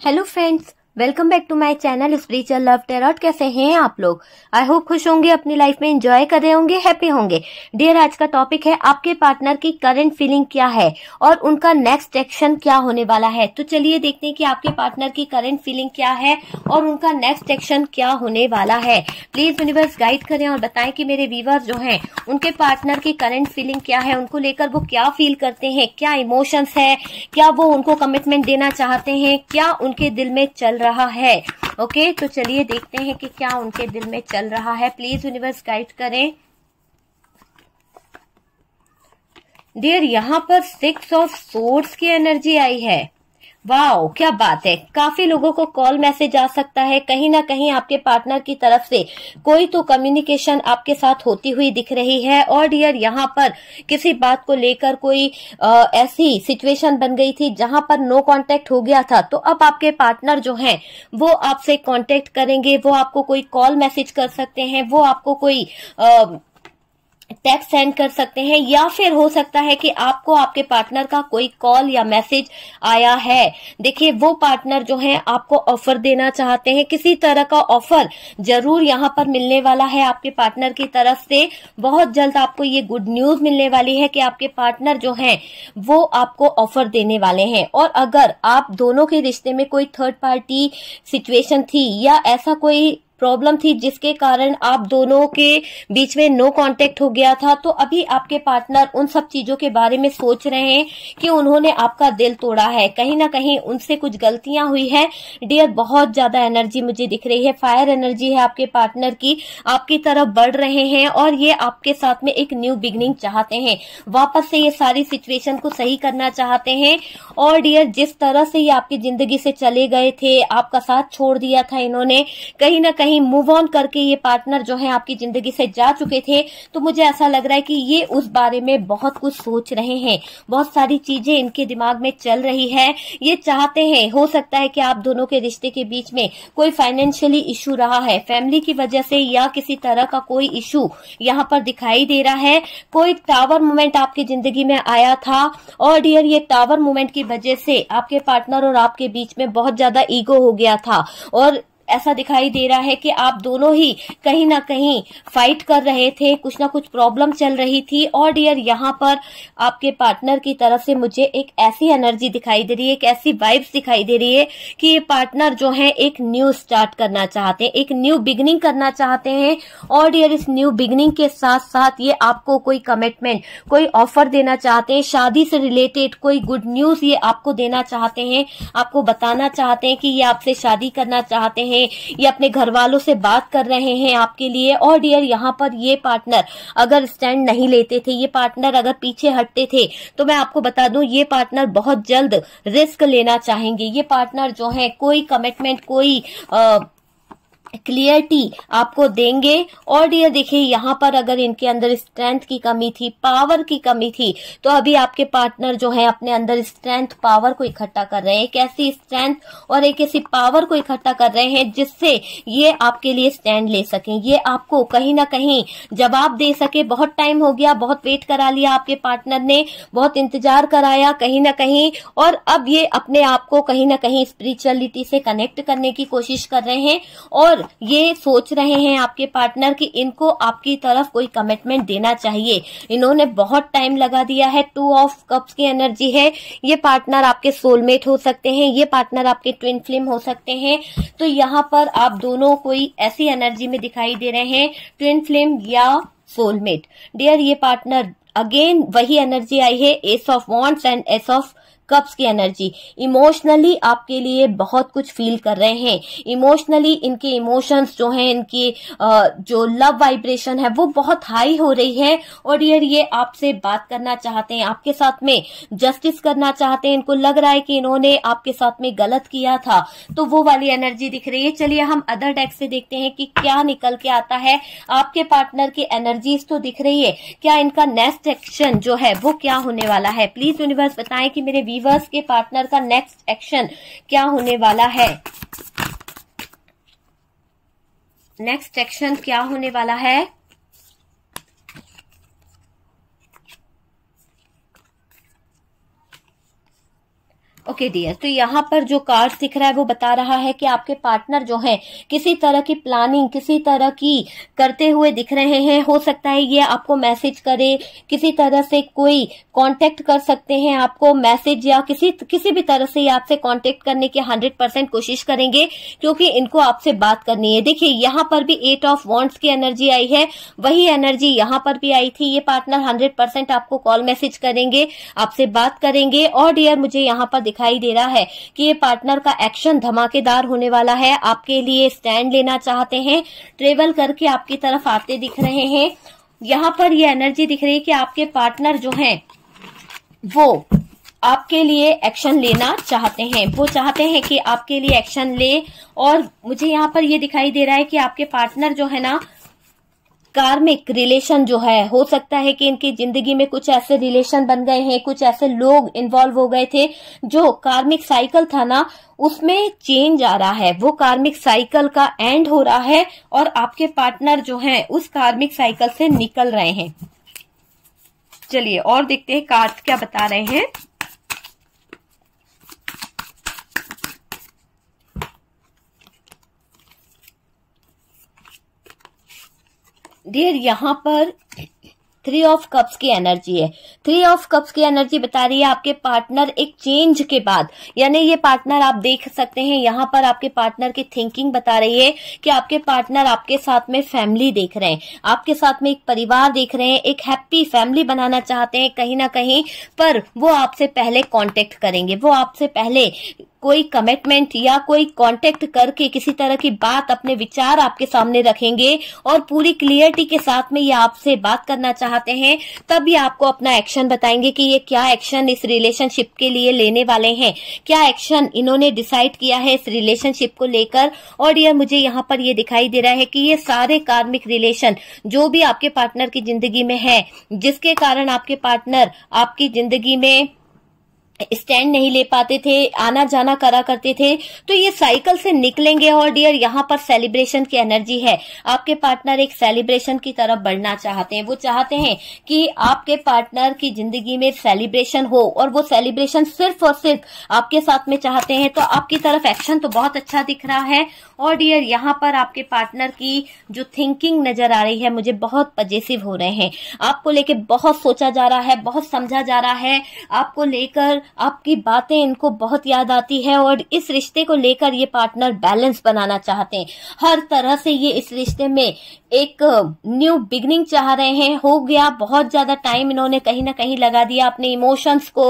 Hello friends, welcome back to my channel spiritual love tarot कैसे हैं आप लोग आई होप खुश होंगे अपनी लाइफ में एंजॉय कर रहे होंगे हैप्पी होंगे डियर आज का टॉपिक है आपके पार्टनर की करंट फीलिंग क्या है और उनका नेक्स्ट एक्शन क्या होने वाला है तो चलिए देखते हैं कि आपके पार्टनर की करंट फीलिंग क्या है और उनका नेक्स्ट एक्शन क्या होने वाला है प्लीज यूनिवर्स गाइड करें और बताए की मेरे व्यूवर जो है उनके पार्टनर की करेंट फीलिंग क्या है उनको लेकर वो क्या फील करते हैं क्या इमोशंस है क्या वो उनको कमिटमेंट देना चाहते हैं क्या उनके दिल में चल रहा है ओके तो चलिए देखते हैं कि क्या उनके दिल में चल रहा है प्लीज यूनिवर्स गाइड करें देर यहां पर सिक्स ऑफ सोर्स की एनर्जी आई है वाओ क्या बात है काफी लोगों को कॉल मैसेज आ सकता है कहीं ना कहीं आपके पार्टनर की तरफ से कोई तो कम्युनिकेशन आपके साथ होती हुई दिख रही है और डियर यहाँ पर किसी बात को लेकर कोई आ, ऐसी सिचुएशन बन गई थी जहां पर नो कांटेक्ट हो गया था तो अब आपके पार्टनर जो हैं वो आपसे कांटेक्ट करेंगे वो आपको कोई कॉल मैसेज कर सकते हैं वो आपको कोई आ, टेक्स्ट सेंड कर सकते हैं या फिर हो सकता है कि आपको आपके पार्टनर का कोई कॉल या मैसेज आया है देखिए वो पार्टनर जो है आपको ऑफर देना चाहते हैं किसी तरह का ऑफर जरूर यहाँ पर मिलने वाला है आपके पार्टनर की तरफ से बहुत जल्द आपको ये गुड न्यूज मिलने वाली है कि आपके पार्टनर जो है वो आपको ऑफर देने वाले हैं और अगर आप दोनों के रिश्ते में कोई थर्ड पार्टी सिचुएशन थी या ऐसा कोई प्रॉब्लम थी जिसके कारण आप दोनों के बीच में नो कांटेक्ट हो गया था तो अभी आपके पार्टनर उन सब चीजों के बारे में सोच रहे हैं कि उन्होंने आपका दिल तोड़ा है कहीं ना कहीं उनसे कुछ गलतियां हुई है डियर बहुत ज्यादा एनर्जी मुझे दिख रही है फायर एनर्जी है आपके पार्टनर की आपकी तरफ बढ़ रहे हैं और ये आपके साथ में एक न्यू बिगनिंग चाहते हैं वापस से ये सारी सिचुएशन को सही करना चाहते हैं और डियर जिस तरह से ये आपकी जिंदगी से चले गए थे आपका साथ छोड़ दिया था इन्होंने कहीं ना कहीं कहीं मूव ऑन करके ये पार्टनर जो है आपकी जिंदगी से जा चुके थे तो मुझे ऐसा लग रहा है कि ये उस बारे में बहुत कुछ सोच रहे हैं बहुत सारी चीजें इनके दिमाग में चल रही है ये चाहते हैं हो सकता है कि आप दोनों के रिश्ते के बीच में कोई फाइनेंशियली इश्यू रहा है फैमिली की वजह से या किसी तरह का कोई इश्यू यहाँ पर दिखाई दे रहा है कोई टावर मूवमेंट आपकी जिंदगी में आया था और डियर ये टावर मूवमेंट की वजह से आपके पार्टनर और आपके बीच में बहुत ज्यादा ईगो हो गया था और ऐसा दिखाई दे रहा है कि आप दोनों ही कहीं ना कहीं फाइट कर रहे थे कुछ ना कुछ प्रॉब्लम चल रही थी और डियर यहाँ पर आपके पार्टनर की तरफ से मुझे एक ऐसी एनर्जी दिखाई दे रही है एक ऐसी वाइब्स दिखाई दे रही है कि ये पार्टनर जो है एक न्यू स्टार्ट करना चाहते हैं एक न्यू बिगनिंग करना चाहते हैं और डियर इस न्यू बिगनिंग के साथ साथ ये आपको कोई कमिटमेंट कोई ऑफर देना चाहते हैं शादी से रिलेटेड कोई गुड न्यूज ये आपको देना चाहते हैं आपको बताना चाहते हैं कि ये आपसे शादी करना चाहते हैं हैं ये अपने घर वालों से बात कर रहे हैं आपके लिए और डियर यहाँ पर ये पार्टनर अगर स्टैंड नहीं लेते थे ये पार्टनर अगर पीछे हटते थे तो मैं आपको बता दूं ये पार्टनर बहुत जल्द रिस्क लेना चाहेंगे ये पार्टनर जो है कोई कमिटमेंट कोई आ, क्लियरिटी आपको देंगे और ये देखिए यहाँ पर अगर इनके अंदर स्ट्रेंथ की कमी थी पावर की कमी थी तो अभी आपके पार्टनर जो है अपने अंदर स्ट्रेंथ पावर को इकट्ठा कर रहे हैं एक ऐसी स्ट्रेंथ और एक ऐसी पावर को इकट्ठा कर रहे हैं जिससे ये आपके लिए स्टैंड ले सके ये आपको कहीं ना कहीं जवाब दे सके बहुत टाइम हो गया बहुत वेट करा लिया आपके पार्टनर ने बहुत इंतजार कराया कहीं ना कहीं और अब ये अपने आप को कहीं ना कहीं स्पिरिचुअलिटी से कनेक्ट करने की कोशिश कर रहे हैं और ये सोच रहे हैं आपके पार्टनर कि इनको आपकी तरफ कोई कमिटमेंट देना चाहिए इन्होंने बहुत टाइम लगा दिया है टू ऑफ कप्स की एनर्जी है ये पार्टनर आपके सोलमेट हो सकते हैं ये पार्टनर आपके ट्विन फ्लेम हो सकते हैं तो यहाँ पर आप दोनों कोई ऐसी एनर्जी में दिखाई दे रहे हैं ट्विन फ्लेम या सोलमेट डियर ये पार्टनर अगेन वही एनर्जी आई है ace of wands and ace of cups की एनर्जी इमोशनली आपके लिए बहुत कुछ फील कर रहे हैं इमोशनली इनके इमोशंस जो हैं इनके जो लव वाइब्रेशन है वो बहुत हाई हो रही है और ये ये आपसे बात करना चाहते हैं आपके साथ में जस्टिस करना चाहते हैं इनको लग रहा है कि इन्होंने आपके साथ में गलत किया था तो वो वाली एनर्जी दिख रही है चलिए हम अदर डेक से देखते हैं कि क्या निकल के आता है आपके पार्टनर की एनर्जीज तो दिख रही है क्या इनका नेक्स्ट एक्शन जो है वो क्या होने वाला है प्लीज यूनिवर्स बताएं कि मेरे वीवर्स के पार्टनर का नेक्स्ट एक्शन क्या होने वाला है नेक्स्ट एक्शन क्या होने वाला है ओके डियर तो यहाँ पर जो कार्ड दिख रहा है वो बता रहा है कि आपके पार्टनर जो है किसी तरह की प्लानिंग किसी तरह की करते हुए दिख रहे हैं हो सकता है ये आपको मैसेज करे किसी तरह से कोई कांटेक्ट कर सकते हैं आपको मैसेज या किसी किसी भी तरह से आपसे कांटेक्ट करने की हंड्रेड परसेंट कोशिश करेंगे क्योंकि इनको आपसे बात करनी है देखिये यहाँ पर भी एट ऑफ वॉन्ट्स की एनर्जी आई है वही एनर्जी यहाँ पर भी आई थी ये पार्टनर हंड्रेड आपको कॉल मैसेज करेंगे आपसे बात करेंगे और डियर मुझे यहाँ पर दिखाई दे रहा है कि ये पार्टनर का एक्शन धमाकेदार होने वाला है आपके लिए स्टैंड लेना चाहते हैं ट्रेवल करके आपकी तरफ आते दिख रहे हैं यहाँ पर ये एनर्जी दिख रही है कि आपके पार्टनर जो हैं वो आपके लिए एक्शन लेना चाहते हैं वो चाहते हैं कि आपके लिए एक्शन ले और मुझे यहाँ पर ये दिखाई दे रहा है कि आपके पार्टनर जो है ना कार्मिक रिलेशन जो है हो सकता है कि इनकी जिंदगी में कुछ ऐसे रिलेशन बन गए हैं कुछ ऐसे लोग इन्वॉल्व हो गए थे जो कार्मिक साइकिल था ना उसमें चेंज आ रहा है वो कार्मिक साइकिल का एंड हो रहा है और आपके पार्टनर जो हैं उस कार्मिक साइकिल से निकल रहे हैं चलिए और देखते हैं कार्ड क्या बता रहे हैं डियर यहाँ पर थ्री ऑफ कप्स की एनर्जी है थ्री ऑफ कप्स की एनर्जी बता रही है आपके पार्टनर एक चेंज के बाद यानी ये पार्टनर आप देख सकते हैं यहाँ पर आपके पार्टनर की थिंकिंग बता रही है कि आपके पार्टनर आपके साथ में फैमिली देख रहे हैं आपके साथ में एक परिवार देख रहे हैं एक हैप्पी फैमिली बनाना चाहते हैं कहीं ना कहीं पर वो आपसे पहले कॉन्टेक्ट करेंगे वो आपसे पहले कोई कमिटमेंट या कोई कांटेक्ट करके किसी तरह की बात अपने विचार आपके सामने रखेंगे और पूरी क्लियरिटी के साथ में ये आपसे बात करना चाहते हैं तब ये आपको अपना एक्शन बताएंगे कि ये क्या एक्शन इस रिलेशनशिप के लिए लेने वाले हैं क्या एक्शन इन्होंने डिसाइड किया है इस रिलेशनशिप को लेकर और यह मुझे यहाँ पर ये दिखाई दे रहा है कि ये सारे कार्मिक रिलेशन जो भी आपके पार्टनर की जिंदगी में है जिसके कारण आपके पार्टनर आपकी जिंदगी में स्टैंड नहीं ले पाते थे आना जाना करा करते थे तो ये साइकिल से निकलेंगे और डियर यहाँ पर सेलिब्रेशन की एनर्जी है आपके पार्टनर एक सेलिब्रेशन की तरफ बढ़ना चाहते हैं वो चाहते हैं कि आपके पार्टनर की जिंदगी में सेलिब्रेशन हो और वो सेलिब्रेशन सिर्फ और सिर्फ आपके साथ में चाहते हैं तो आपकी तरफ एक्शन तो बहुत अच्छा दिख रहा है और डियर यहाँ पर आपके पार्टनर की जो थिंकिंग नजर आ रही है मुझे बहुत पजेसिव हो रहे हैं आपको लेके बहुत सोचा जा रहा है बहुत समझा जा रहा है आपको लेकर आपकी बातें इनको बहुत याद आती है और इस रिश्ते को लेकर ये पार्टनर बैलेंस बनाना चाहते हैं हर तरह से ये इस रिश्ते में एक न्यू बिगनिंग चाह रहे हैं हो गया बहुत ज्यादा टाइम इन्होंने कहीं ना कहीं लगा दिया अपने इमोशंस को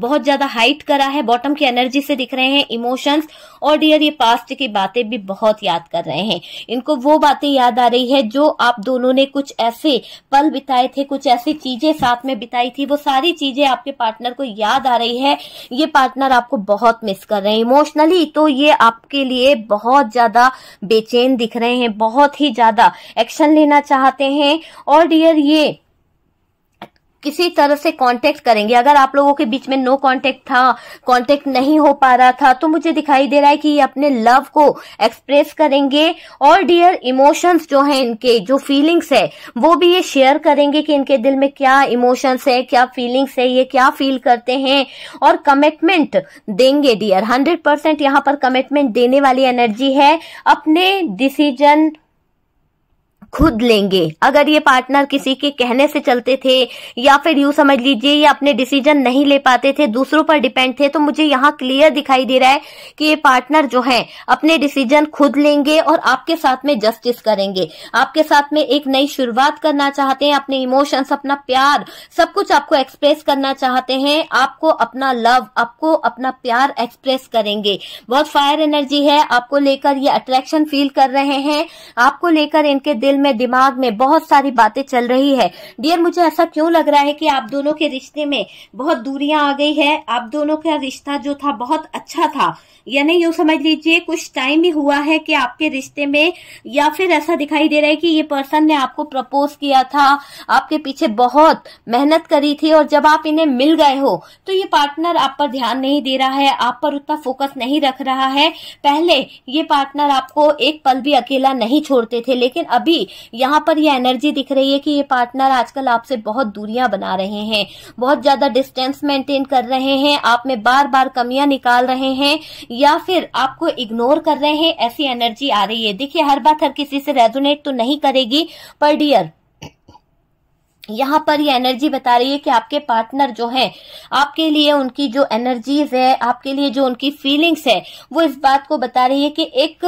बहुत ज्यादा हाइट करा है बॉटम की एनर्जी से दिख रहे हैं इमोशंस और डियर ये पास्ट की बातें भी बहुत याद कर रहे हैं इनको वो बातें याद आ रही है जो आप दोनों ने कुछ ऐसे पल बिताए थे कुछ ऐसी चीजें साथ में बिताई थी वो सारी चीजें आपके पार्टनर को याद आ रही है ये पार्टनर आपको बहुत मिस कर रहे हैं इमोशनली तो ये आपके लिए बहुत ज्यादा बेचैन दिख रहे हैं बहुत ही ज्यादा एक्शन लेना चाहते हैं और डियर ये किसी तरह से कांटेक्ट करेंगे अगर आप लोगों के बीच में नो कांटेक्ट था कांटेक्ट नहीं हो पा रहा था तो मुझे दिखाई दे रहा है कि ये अपने लव को एक्सप्रेस करेंगे और डियर इमोशंस जो हैं इनके जो फीलिंग्स है वो भी ये शेयर करेंगे कि इनके दिल में क्या इमोशंस है क्या फीलिंग्स है ये क्या फील करते हैं और कमिटमेंट देंगे डियर हंड्रेड परसेंट यहाँ पर कमिटमेंट देने वाली एनर्जी है अपने डिसीजन खुद लेंगे अगर ये पार्टनर किसी के कहने से चलते थे या फिर यू समझ लीजिए ये अपने डिसीजन नहीं ले पाते थे दूसरों पर डिपेंड थे तो मुझे यहाँ क्लियर दिखाई दे रहा है कि ये पार्टनर जो है अपने डिसीजन खुद लेंगे और आपके साथ में जस्टिस करेंगे आपके साथ में एक नई शुरुआत करना चाहते हैं अपने इमोशंस अपना प्यार सब कुछ आपको एक्सप्रेस करना चाहते हैं आपको अपना लव आपको अपना प्यार एक्सप्रेस करेंगे बहुत फायर एनर्जी है आपको लेकर ये अट्रैक्शन फील कर रहे हैं आपको लेकर इनके दिल दिल में दिमाग में बहुत सारी बातें चल रही है डियर मुझे ऐसा क्यों लग रहा है कि आप दोनों के रिश्ते में बहुत दूरियां आ गई है आप दोनों का रिश्ता जो था बहुत अच्छा था यानी यूं समझ लीजिए कुछ टाइम ही हुआ है कि आपके रिश्ते में या फिर ऐसा दिखाई दे रहा है कि ये पर्सन ने आपको प्रपोज किया था आपके पीछे बहुत मेहनत करी थी और जब आप इन्हें मिल गए हो तो ये पार्टनर आप पर ध्यान नहीं दे रहा है आप पर उतना फोकस नहीं रख रहा है पहले ये पार्टनर आपको एक पल भी अकेला नहीं छोड़ते थे लेकिन अभी यहाँ पर ये एनर्जी दिख रही है कि ये पार्टनर आजकल आपसे बहुत दूरियां बना रहे हैं बहुत ज्यादा डिस्टेंस मेंटेन कर रहे हैं आप में बार बार कमियां निकाल रहे हैं या फिर आपको इग्नोर कर रहे हैं ऐसी एनर्जी आ रही है देखिए हर बात हर किसी से रेजोनेट तो नहीं करेगी पर डियर यहाँ पर ये एनर्जी बता रही है कि आपके पार्टनर जो है आपके लिए उनकी जो एनर्जीज है आपके लिए जो उनकी फीलिंग्स है वो इस बात को बता रही है कि एक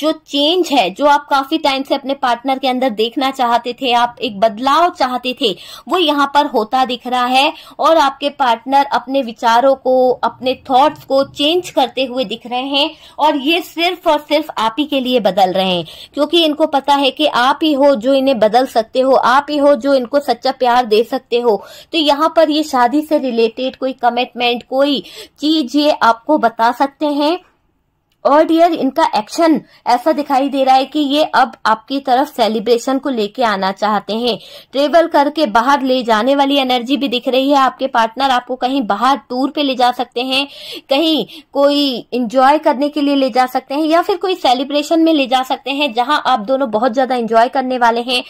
जो चेंज है जो आप काफी टाइम से अपने पार्टनर के अंदर देखना चाहते थे आप एक बदलाव चाहते थे वो यहाँ पर होता दिख रहा है और आपके पार्टनर अपने विचारों को अपने थॉट्स को चेंज करते हुए दिख रहे हैं और ये सिर्फ और सिर्फ आप ही के लिए बदल रहे हैं क्योंकि इनको पता है कि आप ही हो जो इन्हें बदल सकते हो आप ही हो जो उनको सच्चा प्यार दे सकते हो तो यहाँ पर ये शादी से रिलेटेड कोई कमिटमेंट कोई चीज ये आपको बता सकते हैं और डियर इनका एक्शन ऐसा दिखाई दे रहा है कि ये अब आपकी तरफ सेलिब्रेशन को लेके आना चाहते हैं ट्रेवल करके बाहर ले जाने वाली एनर्जी भी दिख रही है आपके पार्टनर आपको कहीं बाहर टूर पे ले जा सकते हैं कहीं कोई इंजॉय करने के लिए ले जा सकते हैं या फिर कोई सेलिब्रेशन में ले जा सकते हैं जहां आप दोनों बहुत ज्यादा इंजॉय करने वाले हैं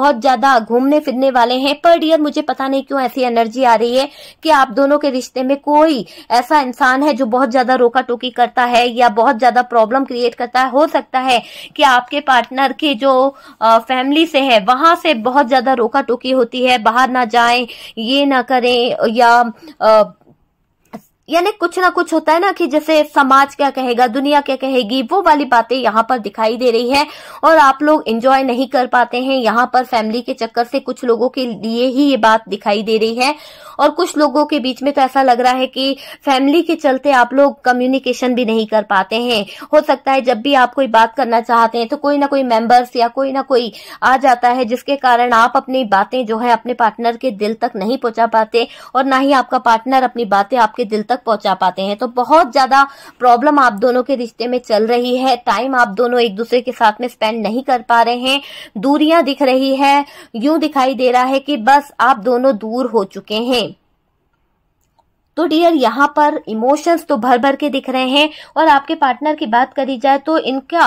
बहुत ज्यादा घूमने फिरने वाले हैं पर डियर मुझे पता नहीं क्यों ऐसी एनर्जी आ रही है कि आप दोनों के रिश्ते में कोई ऐसा इंसान है जो बहुत ज्यादा रोका टोकी करता है या बहुत ज्यादा प्रॉब्लम क्रिएट करता है हो सकता है कि आपके पार्टनर के जो फैमिली से है वहां से बहुत ज्यादा रोका टोकी होती है बाहर ना जाए ये ना करें या आ, यानी कुछ ना कुछ होता है ना कि जैसे समाज क्या कहेगा दुनिया क्या कहेगी वो वाली बातें यहाँ पर दिखाई दे रही है और आप लोग एंजॉय नहीं कर पाते हैं यहाँ पर फैमिली के चक्कर से कुछ लोगों के लिए ही ये बात दिखाई दे रही है और कुछ लोगों के बीच में तो ऐसा लग रहा है कि फैमिली के चलते आप लोग कम्युनिकेशन भी नहीं कर पाते हैं हो सकता है जब भी आप कोई बात करना चाहते हैं तो कोई ना कोई मेंबर्स या कोई ना कोई आ जाता है जिसके कारण आप अपनी बातें जो है अपने पार्टनर के दिल तक नहीं पहुंचा पाते और ना ही आपका पार्टनर अपनी बातें आपके दिल तक तक पहुंचा पाते हैं तो बहुत ज्यादा प्रॉब्लम आप दोनों के रिश्ते में चल रही है टाइम आप दोनों एक दूसरे के साथ में स्पेंड नहीं कर पा रहे हैं दूरियां दिख रही है यूं दिखाई दे रहा है कि बस आप दोनों दूर हो चुके हैं तो डियर यहाँ पर इमोशंस तो भर भर के दिख रहे हैं और आपके पार्टनर की बात करी जाए तो इनका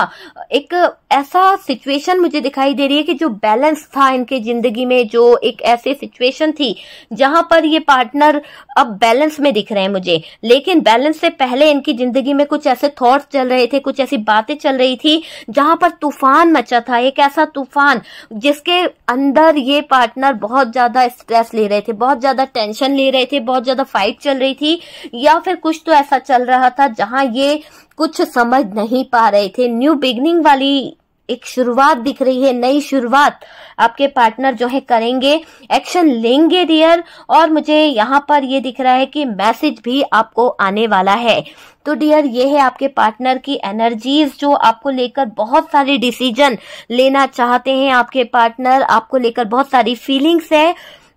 एक ऐसा सिचुएशन मुझे दिखाई दे रही है कि जो बैलेंस था इनके जिंदगी में जो एक ऐसे सिचुएशन थी जहां पर ये पार्टनर अब बैलेंस में दिख रहे हैं मुझे लेकिन बैलेंस से पहले इनकी जिंदगी में कुछ ऐसे थॉट्स चल रहे थे कुछ ऐसी बातें चल रही थी जहां पर तूफान मचा था एक ऐसा तूफान जिसके अंदर ये पार्टनर बहुत ज्यादा स्ट्रेस ले रहे थे बहुत ज्यादा टेंशन ले रहे थे बहुत ज्यादा फाइट चल चल रही थी या फिर कुछ तो ऐसा चल रहा था जहां ये कुछ समझ नहीं पा रहे थे न्यू बिगनिंग वाली एक शुरुआत दिख रही है नई शुरुआत आपके पार्टनर जो है करेंगे एक्शन लेंगे डियर और मुझे यहाँ पर ये दिख रहा है कि मैसेज भी आपको आने वाला है तो डियर ये है आपके पार्टनर की एनर्जीज जो आपको लेकर बहुत सारे डिसीजन लेना चाहते हैं आपके पार्टनर आपको लेकर बहुत सारी फीलिंग्स है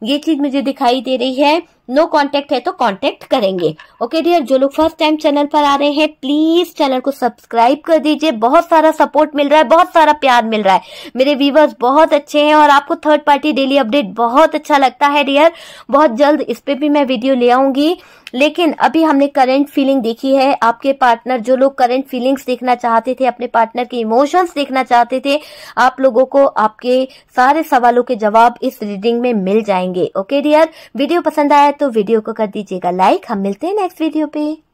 ये चीज मुझे दिखाई दे रही है नो कांटेक्ट है तो कांटेक्ट करेंगे ओके डियर जो लोग फर्स्ट टाइम चैनल पर आ रहे हैं प्लीज चैनल को सब्सक्राइब कर दीजिए बहुत सारा सपोर्ट मिल रहा है बहुत सारा प्यार मिल रहा है मेरे व्यूवर्स बहुत अच्छे हैं और आपको थर्ड पार्टी डेली अपडेट बहुत अच्छा लगता है डियर बहुत जल्द इस पर भी मैं वीडियो ले आऊंगी लेकिन अभी हमने करंट फीलिंग देखी है आपके पार्टनर जो लोग करंट फीलिंग्स देखना चाहते थे अपने पार्टनर के इमोशंस देखना चाहते थे आप लोगों को आपके सारे सवालों के जवाब इस रीडिंग में मिल जाएंगे ओके डियर वीडियो पसंद आया तो वीडियो को कर दीजिएगा लाइक हम मिलते हैं नेक्स्ट वीडियो पे